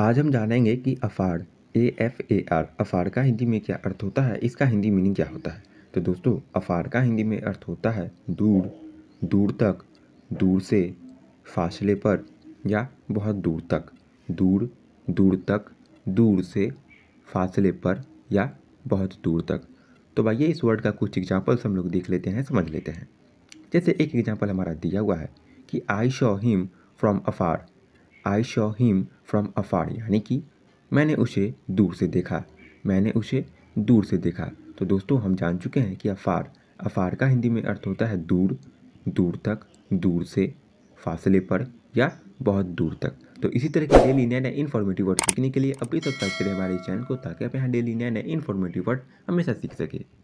आज हम जानेंगे कि अफाड़ ए एफ ए आर अफाड़ का हिंदी में क्या अर्थ होता है इसका हिंदी मीनिंग क्या होता है तो दोस्तों अफाड़ का हिंदी में अर्थ होता है दूर दूर तक दूर से फासले पर या बहुत दूर तक दूर दूर तक दूर से फासले पर या बहुत दूर तक तो भाई इस वर्ड का कुछ एग्जाम्पल्स हम लोग देख लेते हैं समझ लेते हैं जैसे एक एग्जाम्पल हमारा दिया हुआ है कि I show him from afar I show him from afar यानी कि मैंने उसे दूर से देखा मैंने उसे दूर से देखा तो दोस्तों हम जान चुके हैं कि अफार अफार का हिंदी में अर्थ होता है दूर दूर तक दूर से फासले पर या बहुत दूर तक तो इसी तरह के डेली नए नए इन्फॉर्मेटिव वर्ड सीखने के लिए अभी तक सब्सक्राइब करें हमारे चैनल को ताकि आप यहाँ डेली नए नए इन्फॉर्मेटिव वर्ड हमेशा सीख सके